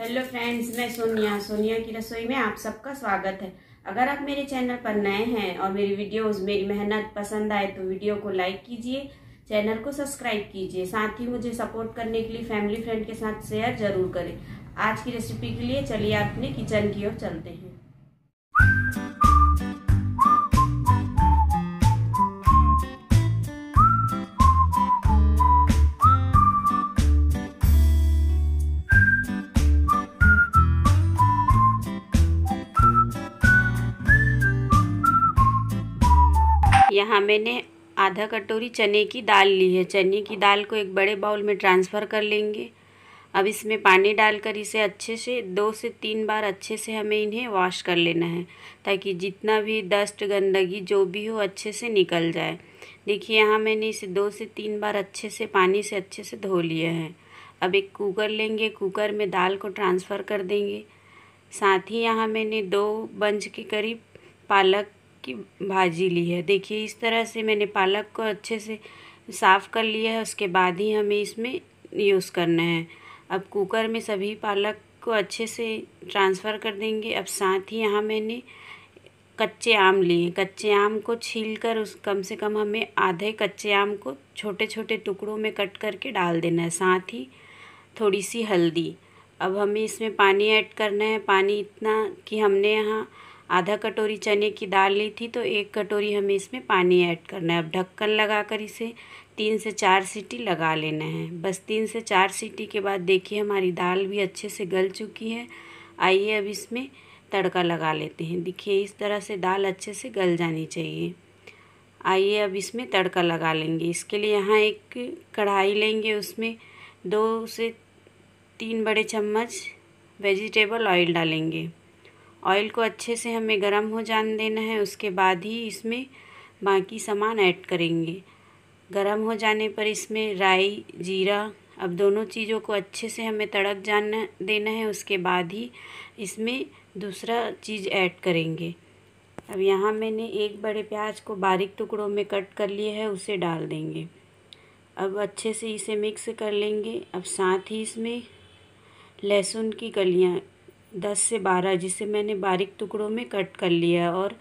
hello friends मैं सोनिया सोनिया की रसोई में आप सबका स्वागत है अगर आप मेरे चैनल पर नए हैं और मेरी वीडियोस मेरी मेहनत पसंद आए तो वीडियो को लाइक कीजिए चैनल को सब्सक्राइब कीजिए साथ ही मुझे सपोर्ट करने के लिए फैमिली फ्रेंड के साथ शेयर जरूर करें आज की रेसिपी के लिए चलिए अपने किचन की ओर चलते हैं यहाँ मैंने आधा कटोरी चने की दाल ली है चने की दाल को एक बड़े बाउल में ट्रांसफ़र कर लेंगे अब इसमें पानी डालकर इसे अच्छे से दो से तीन बार अच्छे से हमें इन्हें वॉश कर लेना है ताकि जितना भी डस्ट गंदगी जो भी हो अच्छे से निकल जाए देखिए यहाँ मैंने इसे दो से तीन बार अच्छे से पानी से अच्छे से धो लिया है अब एक कुकर लेंगे कुकर में दाल को ट्रांसफ़र कर देंगे साथ ही यहाँ मैंने दो बंज के करीब पालक की भाजी ली है देखिए इस तरह से मैंने पालक को अच्छे से साफ़ कर लिया है उसके बाद ही हमें इसमें यूज़ करना है अब कुकर में सभी पालक को अच्छे से ट्रांसफ़र कर देंगे अब साथ ही यहाँ मैंने कच्चे आम लिए कच्चे आम को छील कर उस कम से कम हमें आधे कच्चे आम को छोटे छोटे टुकड़ों में कट करके डाल देना है साथ ही थोड़ी सी हल्दी अब हमें इसमें पानी ऐड करना है पानी इतना कि हमने यहाँ आधा कटोरी चने की दाल ली थी तो एक कटोरी हमें इसमें पानी ऐड करना है अब ढक्कन लगाकर इसे तीन से चार सीटी लगा लेना है बस तीन से चार सीटी के बाद देखिए हमारी दाल भी अच्छे से गल चुकी है आइए अब इसमें तड़का लगा लेते हैं देखिए इस तरह से दाल अच्छे से गल जानी चाहिए आइए अब इसमें तड़का लगा लेंगे इसके लिए यहाँ एक कढ़ाई लेंगे उसमें दो से तीन बड़े चम्मच वेजिटेबल ऑयल डालेंगे ऑयल को अच्छे से हमें गर्म हो जान देना है उसके बाद ही इसमें बाकी सामान ऐड करेंगे गर्म हो जाने पर इसमें राई जीरा अब दोनों चीज़ों को अच्छे से हमें तड़क जाना देना है उसके बाद ही इसमें दूसरा चीज़ ऐड करेंगे अब यहाँ मैंने एक बड़े प्याज को बारीक टुकड़ों में कट कर लिए है उसे डाल देंगे अब अच्छे से इसे मिक्स कर लेंगे अब साथ ही इसमें लहसुन की कलियाँ दस से बारह जिसे मैंने बारीक टुकड़ों में कट कर लिया और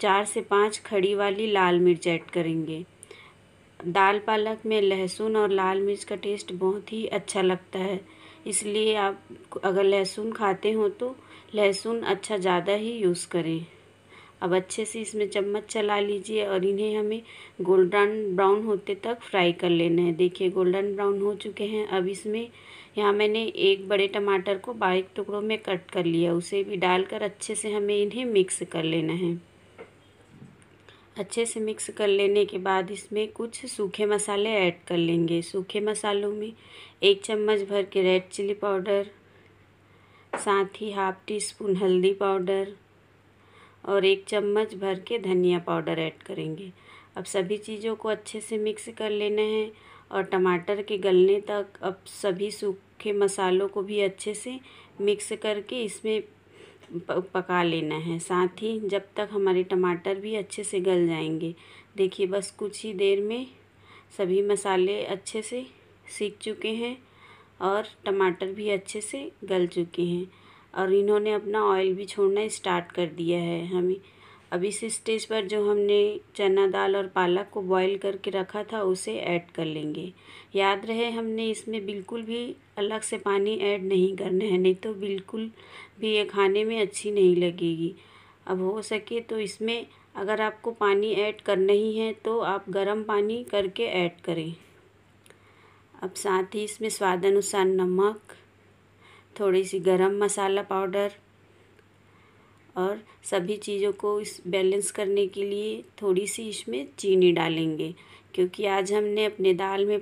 चार से पाँच खड़ी वाली लाल मिर्च ऐड करेंगे दाल पालक में लहसुन और लाल मिर्च का टेस्ट बहुत ही अच्छा लगता है इसलिए आप अगर लहसुन खाते हो तो लहसुन अच्छा ज़्यादा ही यूज़ करें अब अच्छे से इसमें चम्मच चला लीजिए और इन्हें हमें गोल्डन ब्राउन होते तक फ्राई कर लेना है देखिए गोल्डन ब्राउन हो चुके हैं अब इसमें यहाँ मैंने एक बड़े टमाटर को बारीक टुकड़ों में कट कर लिया उसे भी डालकर अच्छे से हमें इन्हें मिक्स कर लेना है अच्छे से मिक्स कर लेने के बाद इसमें कुछ सूखे मसाले ऐड कर लेंगे सूखे मसालों में एक चम्मच भर के रेड चिली पाउडर साथ ही हाफ टी स्पून हल्दी पाउडर और एक चम्मच भर के धनिया पाउडर ऐड करेंगे अब सभी चीज़ों को अच्छे से मिक्स कर लेना है और टमाटर के गलने तक अब सभी सूख के मसालों को भी अच्छे से मिक्स करके इसमें पका लेना है साथ ही जब तक हमारे टमाटर भी अच्छे से गल जाएंगे देखिए बस कुछ ही देर में सभी मसाले अच्छे से सीख चुके हैं और टमाटर भी अच्छे से गल चुके हैं और इन्होंने अपना ऑयल भी छोड़ना स्टार्ट कर दिया है हमें अब इस स्टेज पर जो हमने चना दाल और पालक को बॉईल करके रखा था उसे ऐड कर लेंगे याद रहे हमने इसमें बिल्कुल भी अलग से पानी ऐड नहीं करना है नहीं तो बिल्कुल भी ये खाने में अच्छी नहीं लगेगी अब हो सके तो इसमें अगर आपको पानी ऐड करना ही है तो आप गर्म पानी करके ऐड करें अब साथ ही इसमें स्वाद अनुसार नमक थोड़ी सी गरम मसाला पाउडर और सभी चीज़ों को इस बैलेंस करने के लिए थोड़ी सी इसमें चीनी डालेंगे क्योंकि आज हमने अपने दाल में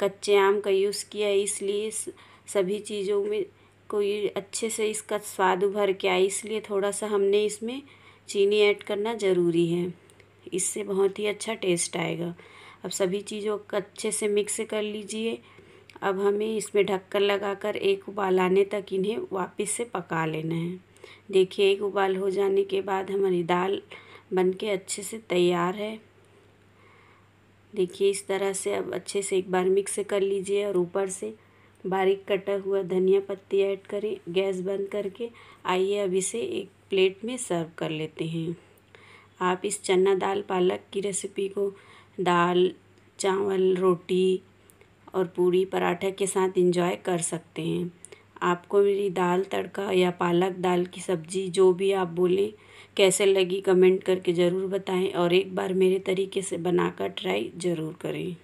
कच्चे आम का यूज़ किया है इसलिए सभी चीज़ों में कोई अच्छे से इसका स्वाद उभर के आए इसलिए थोड़ा सा हमने इसमें चीनी ऐड करना ज़रूरी है इससे बहुत ही अच्छा टेस्ट आएगा अब सभी चीज़ों को अच्छे से मिक्स कर लीजिए अब हमें इसमें ढक्कन लगाकर एक उबाल आने तक इन्हें वापस से पका लेना है देखिए एक उबाल हो जाने के बाद हमारी दाल बनके अच्छे से तैयार है देखिए इस तरह से अब अच्छे से एक बार मिक्स कर लीजिए और ऊपर से बारीक कटा हुआ धनिया पत्ती ऐड करें गैस बंद करके आइए अब इसे एक प्लेट में सर्व कर लेते हैं आप इस चना दाल पालक की रेसिपी को दाल चावल रोटी और पूरी पराठा के साथ इंजॉय कर सकते हैं आपको मेरी दाल तड़का या पालक दाल की सब्ज़ी जो भी आप बोलें कैसे लगी कमेंट करके ज़रूर बताएं और एक बार मेरे तरीके से बनाकर ट्राई ज़रूर करें